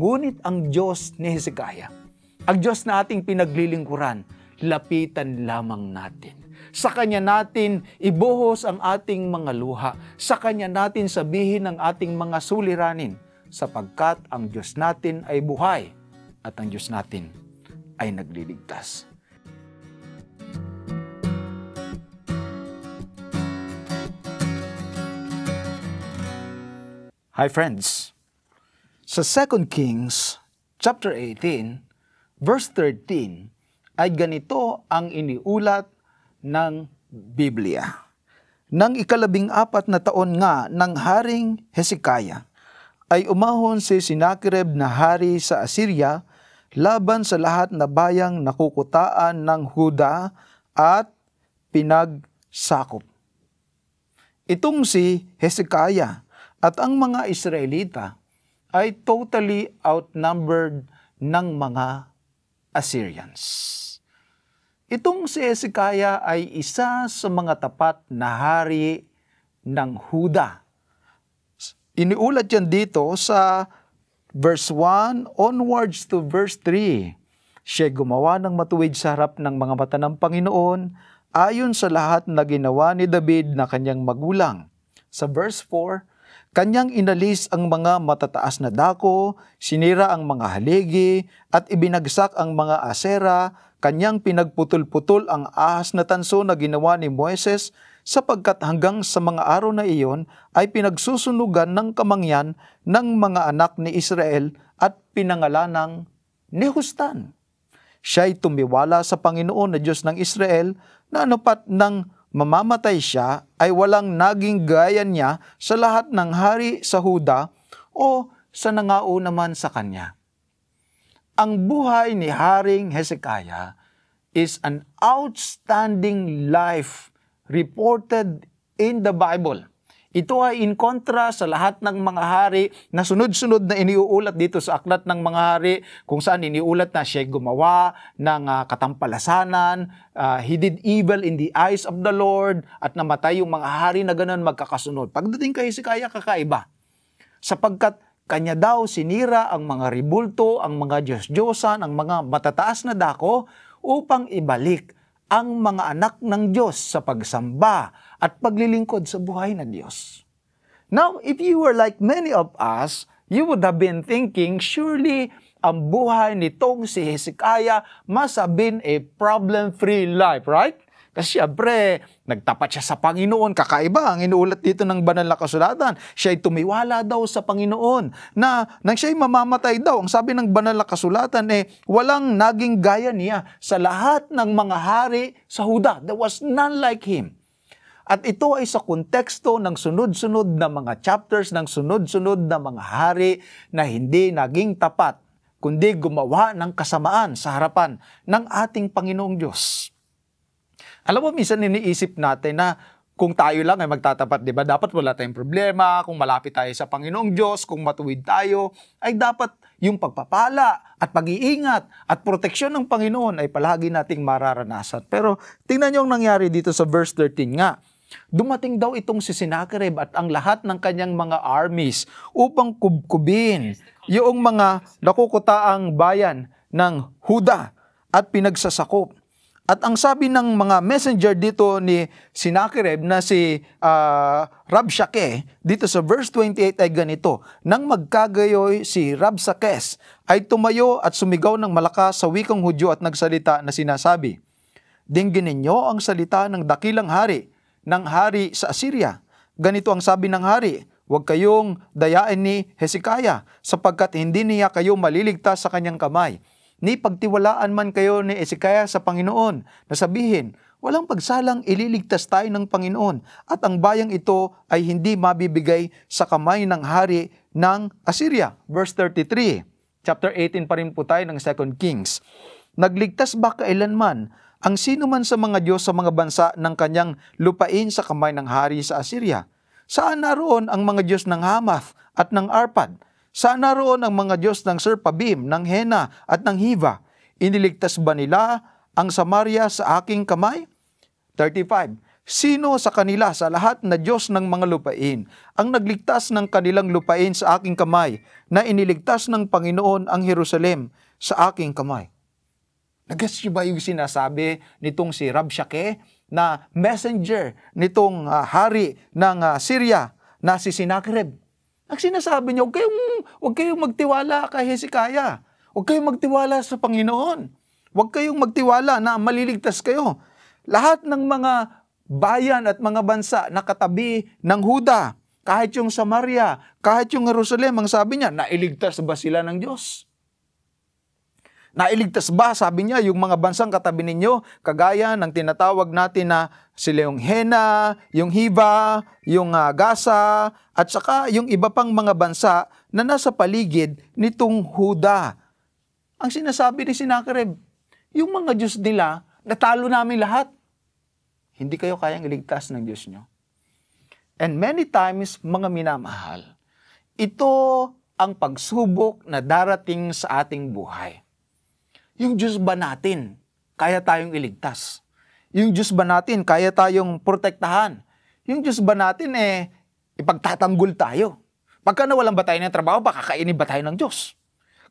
Ngunit ang Diyos ni Hezekiah, ang Diyos na ating pinaglilingkuran, lapitan lamang natin. Sa Kanya natin ibuhos ang ating mga luha. Sa Kanya natin sabihin ang ating mga suliranin sapagkat ang Diyos natin ay buhay at ang Diyos natin ay nagliligtas. Hi friends! Sa 2 Kings chapter 18 verse 13 ay ganito ang iniulat ng Biblia. Nang ikalabing apat na taon nga ng Haring Hezekiah, ay umahon si Sinakireb na hari sa Assyria laban sa lahat na bayang nakukutaan ng Huda at pinagsakop. Itong si Hezekiah at ang mga Israelita ay totally outnumbered ng mga Assyrians. Itong si Ezekiah ay isa sa mga tapat na hari ng Huda. Iniulat yan dito sa verse 1 onwards to verse 3. Siya gumawa ng matuwid sa harap ng mga mata ng Panginoon ayon sa lahat na ginawa ni David na kanyang magulang. Sa verse 4, Kanyang inalis ang mga matataas na dako, sinira ang mga haligi, at ibinagsak ang mga asera, kanyang pinagputol-putol ang ahas na tanso na ginawa ni Moises sapagkat hanggang sa mga araw na iyon ay pinagsusunugan ng kamangyan ng mga anak ni Israel at pinangalanang Nehustan. Siya ay tumiwala sa Panginoon na Diyos ng Israel na anupat ng mamamatay siya ay walang naging gaya niya sa lahat ng hari sa Huda o sa nangao naman sa kanya. Ang buhay ni Haring Hezekiah is an outstanding life reported in the Bible. Ito ay in kontra sa lahat ng mga hari na sunod-sunod na iniuulat dito sa aklat ng mga hari kung saan iniuulat na siya gumawa ng uh, katampalasanan, uh, he did evil in the eyes of the Lord at namatay yung mga hari na ganun magkakasunod. Pagdating kay Hezekiah kakaiba sapagkat kanya daw sinira ang mga ribulto, ang mga Diyos-Diyosan, ang mga matataas na dako upang ibalik ang mga anak ng Diyos sa pagsamba at paglilingkod sa buhay na Diyos. Now, if you were like many of us, you would have been thinking, surely ang buhay nitong si Hezekiah must have been a problem-free life, right? Kasi abre, nagtapat siya sa Panginoon. Kakaiba ang inuulat dito ng banal na kasulatan. Siya'y tumiwala daw sa Panginoon na nang siya'y mamamatay daw. Ang sabi ng banal na kasulatan eh, walang naging gaya niya sa lahat ng mga hari sa Huda. There was none like him. At ito ay sa konteksto ng sunod-sunod na mga chapters, ng sunod-sunod na mga hari na hindi naging tapat, kundi gumawa ng kasamaan sa harapan ng ating Panginoong Diyos. Alam mo, minsan iniisip natin na kung tayo lang ay magtatapat, di ba? Dapat wala tayong problema, kung malapit tayo sa Panginoong Diyos, kung matuwid tayo, ay dapat yung pagpapala at pag-iingat at proteksyon ng Panginoon ay palagi nating mararanasan. Pero tingnan niyo ang nangyari dito sa verse 13 nga. Dumating daw itong si Sennacherib at ang lahat ng kanyang mga armies upang kubkubin yung mga nakukutaang bayan ng Huda at pinagsasakop. At ang sabi ng mga messenger dito ni Sinakereb na si uh, Rabshake, dito sa verse 28 ay ganito, Nang magkagayoy si Rabsakes ay tumayo at sumigaw ng malakas sa wikang Hudyo at nagsalita na sinasabi, Dinggin niyo ang salita ng dakilang hari, ng hari sa Assyria. Ganito ang sabi ng hari, Huwag kayong dayain ni Hezekiah sapagkat hindi niya kayo maliligtas sa kanyang kamay ni pagtiwalaan man kayo ni Ezekiah sa Panginoon na sabihin, walang pagsalang ililigtas tayo ng Panginoon at ang bayang ito ay hindi mabibigay sa kamay ng hari ng Assyria. Verse 33, chapter 18 pa rin po tayo ng 2 Kings. Nagligtas ba kailanman ang sino man sa mga Diyos sa mga bansa ng kanyang lupain sa kamay ng hari sa Assyria? Saan naroon ang mga Diyos ng Hamath at ng Arpad? Saan naroon ang mga Diyos ng Serpabim, ng Hena at ng Hiva? Iniligtas ba nila ang Samaria sa aking kamay? 35. Sino sa kanila sa lahat na Diyos ng mga lupain ang nagligtas ng kanilang lupain sa aking kamay na iniligtas ng Panginoon ang Jerusalem sa aking kamay? Nag-guess ba yung sinasabi nitong si Rabshake na messenger nitong uh, hari ng uh, Syria na si Sennacherib? Ang sinasabi niya, huwag kayong, huwag kayong magtiwala kay Hezekiah. Huwag kayong magtiwala sa Panginoon. Huwag kayong magtiwala na maliligtas kayo. Lahat ng mga bayan at mga bansa na katabi ng Huda, kahit yung Samaria, kahit yung Jerusalem, ang sabi niya, nailigtas ba sila ng Diyos? Nailigtas ba, sabi niya, yung mga bansang katabi ninyo, kagaya ng tinatawag natin na sila yung Hena, yung Hiva, yung uh, ah, Gaza, at saka yung iba pang mga bansa na nasa paligid nitong Huda. Ang sinasabi ni Sinakareb, yung mga Diyos nila, natalo namin lahat. Hindi kayo kayang iligtas ng Diyos nyo. And many times, mga minamahal, ito ang pagsubok na darating sa ating buhay. Yung Diyos ba natin, kaya tayong iligtas? Yung Diyos ba natin, kaya tayong protektahan? Yung Diyos ba natin, eh, ipagtatanggol tayo? Pagka nawalan ba tayo ng trabaho, baka kainin ba tayo ng Diyos?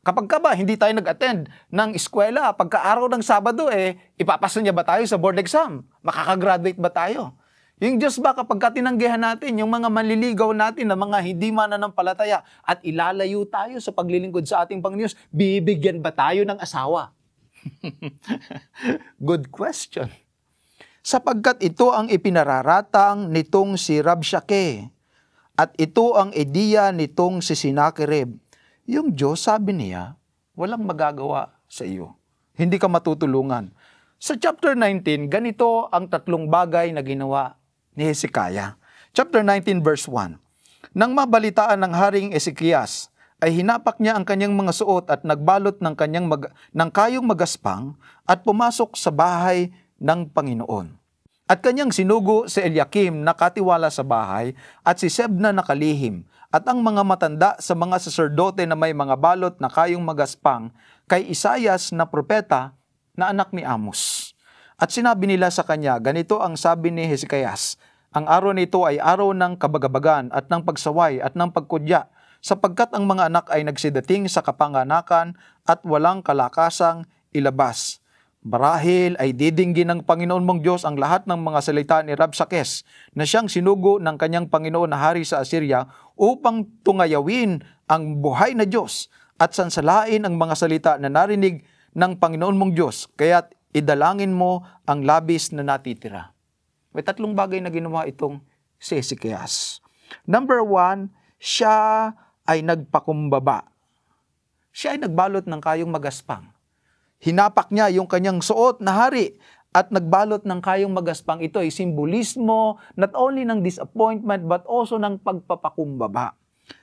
Kapag ka ba, hindi tayo nag-attend ng eskwela, pagka-araw ng Sabado, eh, ipapasa niya ba tayo sa board exam? Makakagraduate ba tayo? Yung Diyos ba, kapag tinanggihan natin, yung mga manliligaw natin na mga hindi mananampalataya at ilalayo tayo sa paglilingkod sa ating Panginoon, bibigyan ba tayo ng asawa? Good question. Sapagkat ito ang ipinararatang nitong si Rabshake at ito ang ideya nitong si Sinakerib. Yung Diyos sabi niya, walang magagawa sa iyo. Hindi ka matutulungan. Sa chapter 19, ganito ang tatlong bagay na ginawa ni Hezekiah. Chapter 19 verse 1. Nang mabalitaan ng Haring Ezekias ay hinapak niya ang kanyang mga suot at nagbalot ng kanyang mag, ng kayong magaspang at pumasok sa bahay ng Panginoon. At kanyang sinugo si Eliakim na katiwala sa bahay at si Sebna na kalihim at ang mga matanda sa mga saserdote na may mga balot na kayong magaspang kay Isayas na propeta na anak ni Amos. At sinabi nila sa kanya, ganito ang sabi ni Hezekias, ang araw nito ay araw ng kabagabagan at ng pagsaway at ng pagkudya sapagkat ang mga anak ay nagsidating sa kapanganakan at walang kalakasang ilabas. Marahil ay didinggin ng Panginoon mong Diyos ang lahat ng mga salita ni Rabsakes na siyang sinugo ng kanyang Panginoon na hari sa Assyria upang tungayawin ang buhay na Diyos at sansalain ang mga salita na narinig ng Panginoon mong Diyos, kaya't idalangin mo ang labis na natitira. May tatlong bagay na ginawa itong si Ezekias. Number one, siya ay nagpakumbaba. Siya ay nagbalot ng kayong magaspang. Hinapak niya yung kanyang suot na hari at nagbalot ng kayong magaspang. Ito ay simbolismo not only ng disappointment but also ng pagpapakumbaba.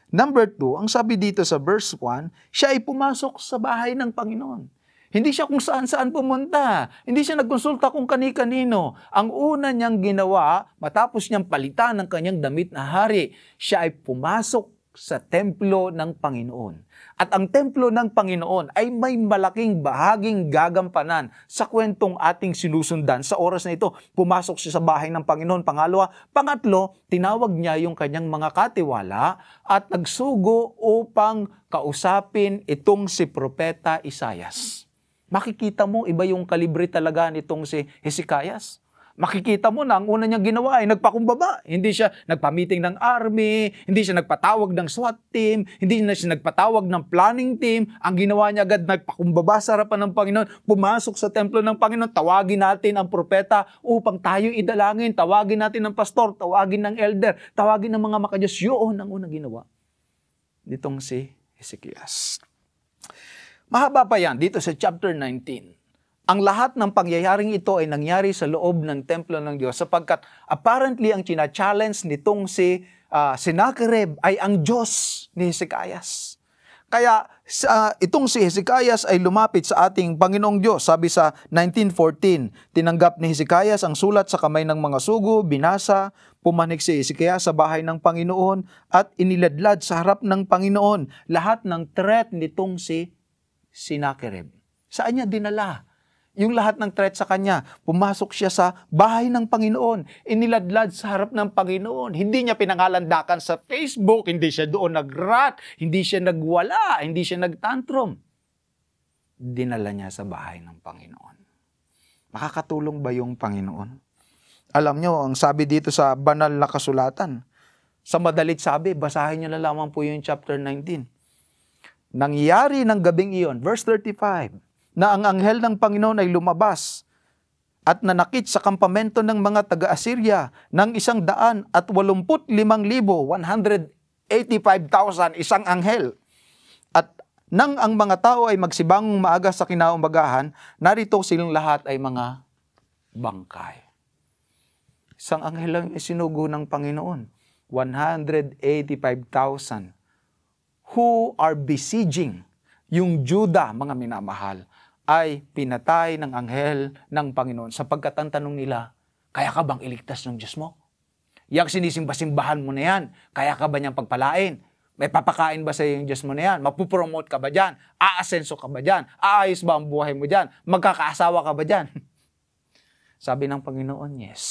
Number two, ang sabi dito sa verse 1, siya ay pumasok sa bahay ng Panginoon. Hindi siya kung saan-saan pumunta. Hindi siya nagkonsulta kung kani-kanino. Ang una niyang ginawa, matapos niyang palitan ng kanyang damit na hari, siya ay pumasok sa templo ng Panginoon. At ang templo ng Panginoon ay may malaking bahaging gagampanan sa kwentong ating sinusundan sa oras na ito. Pumasok siya sa bahay ng Panginoon. Pangalawa, pangatlo, tinawag niya yung kanyang mga katiwala at nagsugo upang kausapin itong si Propeta Isayas. Makikita mo, iba yung kalibre talaga nitong si Hesikayas makikita mo na ang una niyang ginawa ay nagpakumbaba. Hindi siya nagpamiting ng army, hindi siya nagpatawag ng SWAT team, hindi na siya nagpatawag ng planning team. Ang ginawa niya agad, nagpakumbaba sa harapan ng Panginoon, pumasok sa templo ng Panginoon, tawagin natin ang propeta upang tayo idalangin, tawagin natin ang pastor, tawagin ng elder, tawagin ng mga makadiyos. Yun ang unang ginawa. nitong si Ezekias. Mahaba pa yan dito sa chapter 19. Ang lahat ng pangyayaring ito ay nangyari sa loob ng templo ng Diyos sapagkat apparently ang china-challenge nitong si uh, ah, Sennacherib ay ang Diyos ni Hezekiah. Kaya uh, itong si Hezekiah ay lumapit sa ating Panginoong Diyos. Sabi sa 1914, tinanggap ni Hezekiah ang sulat sa kamay ng mga sugo, binasa, pumanik si Hezekiah sa bahay ng Panginoon at iniladlad sa harap ng Panginoon lahat ng threat nitong si Sennacherib. Saan niya dinala? yung lahat ng threat sa kanya. Pumasok siya sa bahay ng Panginoon, iniladlad sa harap ng Panginoon. Hindi niya pinangalandakan sa Facebook, hindi siya doon nagrat, hindi siya nagwala, hindi siya nagtantrum. Dinala niya sa bahay ng Panginoon. Makakatulong ba yung Panginoon? Alam niyo, ang sabi dito sa banal na kasulatan, sa madalit sabi, basahin niyo na lamang po yung chapter 19. Nangyari ng gabing iyon, verse 35, na ang anghel ng Panginoon ay lumabas at nanakit sa kampamento ng mga taga-Assyria ng isang daan at walumput limang libo, 185,000, isang anghel. At nang ang mga tao ay magsibangong maaga sa kinaumagahan, narito silang lahat ay mga bangkay. Isang anghel lang isinugo ng Panginoon, 185,000 who are besieging yung Juda, mga minamahal ay pinatay ng anghel ng Panginoon sapagkat ang tanong nila, kaya ka bang iligtas ng Diyos mo? Yang sinisimba-simbahan mo na yan, kaya ka ba niyang pagpalain? May papakain ba sa iyo yung Diyos mo na yan? Mapupromote ka ba dyan? Aasenso ka ba dyan? Aayos ba ang buhay mo dyan? Magkakaasawa ka ba dyan? Sabi ng Panginoon, yes.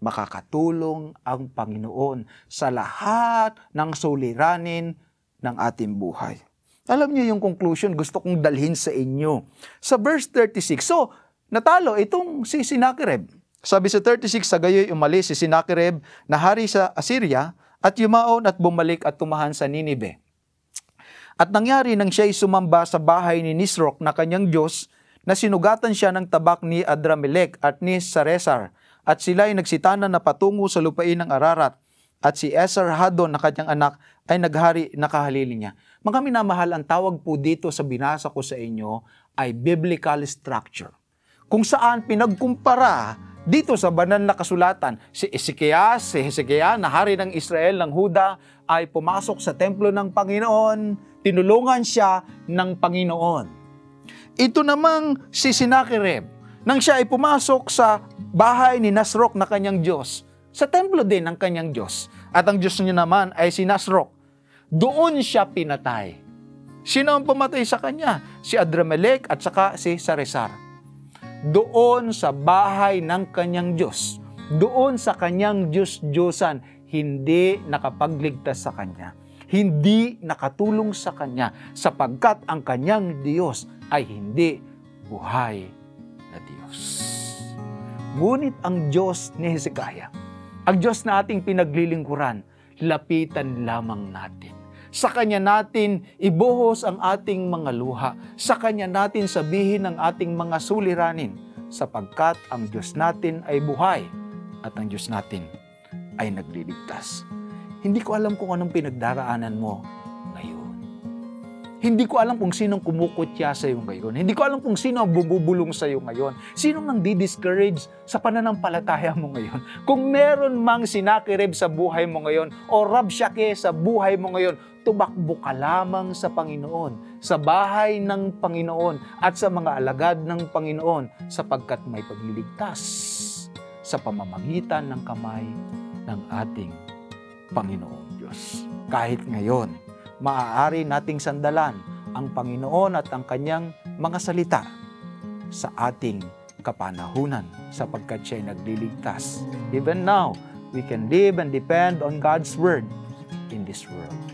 Makakatulong ang Panginoon sa lahat ng suliranin ng ating buhay. Alam niyo yung conclusion gusto kong dalhin sa inyo. Sa verse 36, so natalo itong si Sennacherib. Sabi sa 36, sa gayoy umalis si Sennacherib na hari sa Assyria at yumaon at bumalik at tumahan sa Ninibe. At nangyari nang siya'y sumamba sa bahay ni Nisrok na kanyang Diyos na sinugatan siya ng tabak ni Adramelech at ni Saresar at sila'y nagsitana na patungo sa lupain ng Ararat at si Esar Hadon na kanyang anak ay naghari nakahaliling niya. Mga minamahal, ang tawag po dito sa binasa ko sa inyo ay biblical structure. Kung saan pinagkumpara dito sa banal na kasulatan, si Ezekias, si Hezekiah, na hari ng Israel ng Huda, ay pumasok sa templo ng Panginoon, tinulungan siya ng Panginoon. Ito namang si Sennacherib, nang siya ay pumasok sa bahay ni Nasrok na kanyang Diyos, sa templo din ng kanyang Diyos. At ang Diyos niya naman ay si Nasrok. Doon siya pinatay. Sino ang pumatay sa kanya? Si Adramelech at saka si Saresar. Doon sa bahay ng kanyang Diyos. Doon sa kanyang Diyos-Diyosan, hindi nakapagligtas sa kanya. Hindi nakatulong sa kanya sapagkat ang kanyang Diyos ay hindi buhay na Diyos. Ngunit ang Diyos ni Hezekiah, ang Diyos na ating pinaglilingkuran, lapitan lamang natin sa Kanya natin ibuhos ang ating mga luha. Sa Kanya natin sabihin ang ating mga suliranin sapagkat ang Diyos natin ay buhay at ang Diyos natin ay nagliligtas. Hindi ko alam kung anong pinagdaraanan mo hindi ko alam kung sinong kumukutya sa iyo ngayon. Hindi ko alam kung sino ang bububulong sa iyo ngayon. Sinong nang di-discourage sa pananampalataya mo ngayon. Kung meron mang sinakirib sa buhay mo ngayon o rabsyake sa buhay mo ngayon, tumakbo ka lamang sa Panginoon, sa bahay ng Panginoon at sa mga alagad ng Panginoon sapagkat may pagliligtas sa pamamagitan ng kamay ng ating Panginoon Diyos. Kahit ngayon, maaari nating sandalan ang Panginoon at ang kanyang mga salita sa ating kapanahunan sapagkat siya'y nagliligtas. Even now, we can live and depend on God's Word in this world.